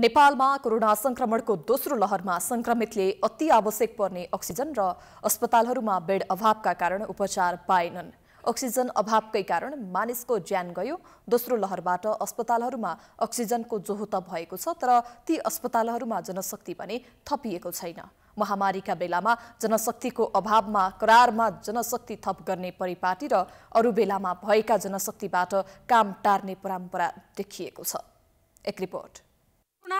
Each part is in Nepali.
नेपालमा कोरोना संक्रमणको दोस्रो लहरमा संक्रमितले अति आवश्यक पर्ने अक्सिजन र अस्पतालहरूमा बेड अभावका कारण उपचार पाएनन् अक्सिजन अभावकै कारण मानिसको ज्यान गयो दोस्रो लहरबाट अस्पतालहरूमा अक्सिजनको जोहो त भएको छ तर ती अस्पतालहरूमा जनशक्ति पनि थपिएको छैन महामारीका बेलामा जनशक्तिको अभावमा करारमा जनशक्ति थप गर्ने परिपाटी र अरू बेलामा भएका जनशक्तिबाट काम टार्ने परम्परा देखिएको छ एक रिपोर्ट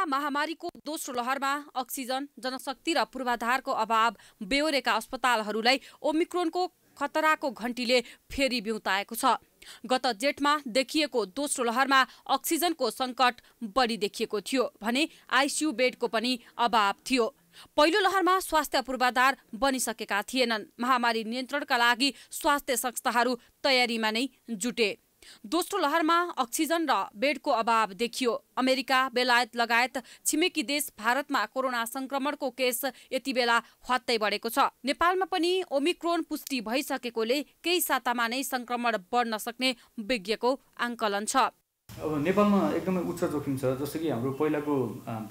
महामारीको दोस्रो लहरमा अक्सिजन जनशक्ति र पूर्वाधारको अभाव बेहोरेका अस्पतालहरूलाई ओमिक्रोनको खतराको घण्टीले फेरि बिउताएको छ गत जेठमा देखिएको दोस्रो लहरमा अक्सिजनको सङ्कट बढी देखिएको थियो भने आइसियु बेडको पनि अभाव थियो पहिलो लहरमा स्वास्थ्य पूर्वाधार बनिसकेका थिएनन् महामारी नियन्त्रणका लागि स्वास्थ्य संस्थाहरू तयारीमा नै जुटे दोस्रो लहरमा अक्सिजन र बेडको अभाव देखियो अमेरिका बेलायत लगायत छिमेकी देश भारतमा कोरोना संक्रमणको केस यति बेला ह्वात्तै बढेको छ नेपालमा पनि ओमिक्रोन पुष्टि भइसकेकोले केही सातामा नै संक्रमण बढ्न सक्ने विज्ञको आङ्कलन छ अब नेपालमा एकदमै उच्च जोखिम छ जस्तो कि हाम्रो पहिलाको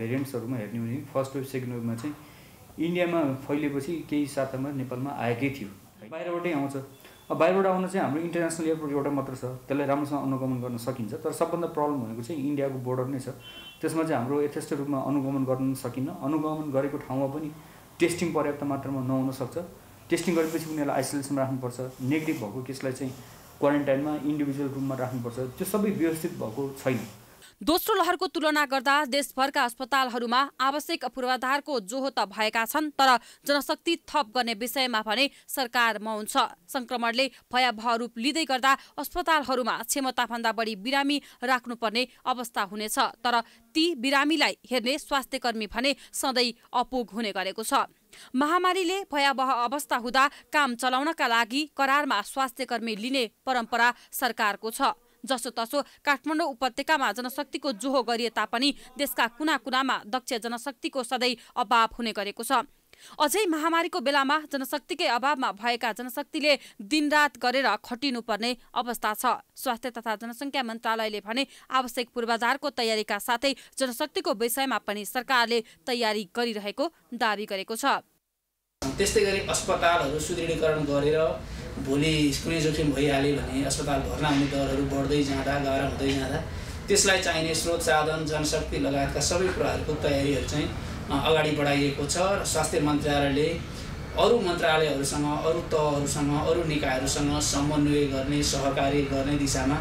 भेरिएन्ट्सहरूमा हेर्ने हो भने फर्स्ट वेभ सेकेन्ड वेभमा चाहिँ इन्डियामा फैलिएपछि केही सातामा नेपालमा आएकै थियो बाहिरबाटै आउँछ अब बाहिरबाट आउनु चाहिँ हाम्रो इन्टरनेसनल एयरपोर्ट एउटा मात्र छ त्यसलाई राम्रोसँग अनुगमन गर्न सकिन्छ तर सबभन्दा प्रब्लम भनेको चाहिँ इन्डियाको बोर्डर नै छ त्यसमा चाहिँ हाम्रो यथेष्ट रूपमा अनुगमन गर्न सकिन्न अनुगमन गरेको ठाउँमा पनि टेस्टिङ पर्याप्त मात्रामा सक्छ टेस्टिङ गरेपछि उनीहरूलाई आइसोलेसनमा राख्नुपर्छ नेगेटिभ भएको केसलाई चाहिँ क्वारेन्टाइनमा इन्डिभिजुअल रुममा राख्नुपर्छ त्यो सबै व्यवस्थित भएको छैन दोस्रो लहरको तुलना गर्दा देशभरका अस्पतालहरूमा आवश्यक पूर्वाधारको जोहो त भएका छन् तर जनशक्ति थप गर्ने विषयमा भने सरकार मौन छ सङ्क्रमणले भयावह रूप लिँदै गर्दा अस्पतालहरूमा क्षमताभन्दा बढी बिरामी राख्नुपर्ने अवस्था हुनेछ तर ती बिरामीलाई हेर्ने स्वास्थ्यकर्मी भने सधैँ अपुग हुने गरेको छ महामारीले भयावह अवस्था हुँदा काम चलाउनका लागि करारमा स्वास्थ्यकर्मी लिने परम्परा सरकारको छ जसोतसो काठमाडौँ उपत्यकामा जनशक्तिको जोहो गरिए तापनि देशका कुना कुनामा दक्ष जनशक्तिको सधैँ अभाव हुने गरेको छ अझै महामारीको बेलामा जनशक्तिकै अभावमा भएका जनशक्तिले दिनरात गरेर खटिनुपर्ने अवस्था छ स्वास्थ्य तथा जनसङ्ख्या मन्त्रालयले भने आवश्यक पूर्वाधारको तयारीका साथै जनशक्तिको विषयमा पनि सरकारले तयारी गरिरहेको दावी गरेको छ त्यस्तै गरी अस्पतालहरू सुदृढीकरण गरेर भोलि कुनै जोखिम भइहाल्यो भने अस्पताल भर्ना हुने दरहरू बढ्दै जाँदा गएर हुँदै जाँदा त्यसलाई चाहिने स्रोत साधन जनशक्ति लगायतका सबै कुराहरूको तयारीहरू चाहिँ अगाडि बढाइएको छ र स्वास्थ्य मन्त्रालयले अरू मन्त्रालयहरूसँग अरू तहहरूसँग अरू निकायहरूसँग समन्वय गर्ने सहकारी गर्ने दिशामा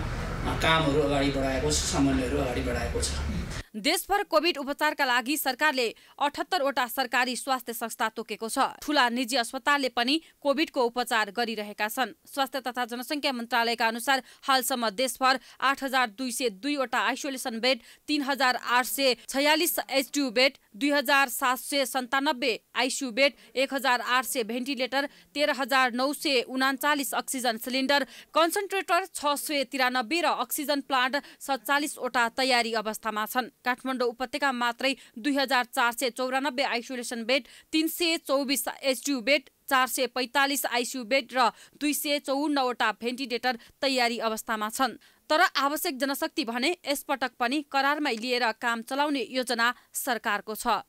कामहरू अगाडि बढाएको छ समन्वयहरू अगाडि बढाएको छ देशभर कोभिड उपचारका लागि सरकारले अठहत्तरवटा सरकारी स्वास्थ्य संस्था तोकेको छ ठूला निजी अस्पतालले पनि कोभिडको उपचार गरिरहेका छन् स्वास्थ्य तथा जनसङ्ख्या मन्त्रालयका अनुसार हालसम्म देशभर आठ हजार दुई सय दुईवटा आइसोलेसन बेड तीन हजार आठ सय छयालिस एचडियु बेड दुई हजार सात सय सन्तानब्बे आइसियु बेड एक हजार आठ सय भेन्टिलेटर तेह्र हजार नौ सय उनाचालिस अक्सिजन सिलिन्डर कन्सन्ट्रेटर छ सय तिरानब्बे र अक्सिजन प्लान्ट सत्तालिसवटा तयारी अवस्थामा छन् काठमाडौँ उपत्यका मात्रै दुई हजार चार सय चौरानब्बे आइसोलेसन बेड तिन सय चौबिस एचडियु बेड चार सय पैँतालिस आइसियु बेड र दुई सय चौन्नवटा भेन्टिलेटर तयारी अवस्थामा छन् तर आवश्यक जनशक्ति भने यसपटक पनि करारमै लिएर काम चलाउने योजना सरकारको छ